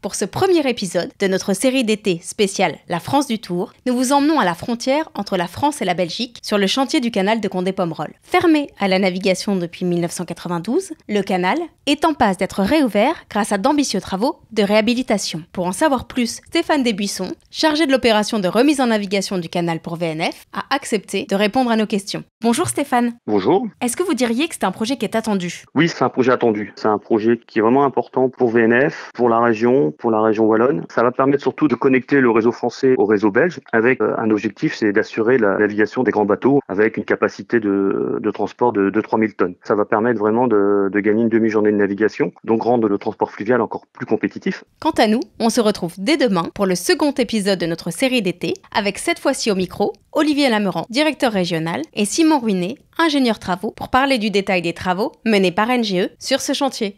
Pour ce premier épisode de notre série d'été spéciale La France du Tour, nous vous emmenons à la frontière entre la France et la Belgique sur le chantier du canal de Condé-Pomerol. Fermé à la navigation depuis 1992, le canal est en passe d'être réouvert grâce à d'ambitieux travaux de réhabilitation. Pour en savoir plus, Stéphane Desbuissons, chargé de l'opération de remise en navigation du canal pour VNF, a accepté de répondre à nos questions. Bonjour Stéphane. Bonjour. Est-ce que vous diriez que c'est un projet qui est attendu Oui, c'est un projet attendu. C'est un projet qui est vraiment important pour VNF, pour la région pour la région wallonne. Ça va permettre surtout de connecter le réseau français au réseau belge avec euh, un objectif, c'est d'assurer la navigation des grands bateaux avec une capacité de, transport de, 2-3 3000 tonnes. Ça va permettre vraiment de, gagner une demi-journée de navigation, donc rendre le transport fluvial encore plus compétitif. Quant à nous, on se retrouve dès demain pour le second épisode de notre série d'été avec cette fois-ci au micro Olivier Lameran, directeur régional, et Simon Ruinet, ingénieur travaux, pour parler du détail des travaux menés par NGE sur ce chantier.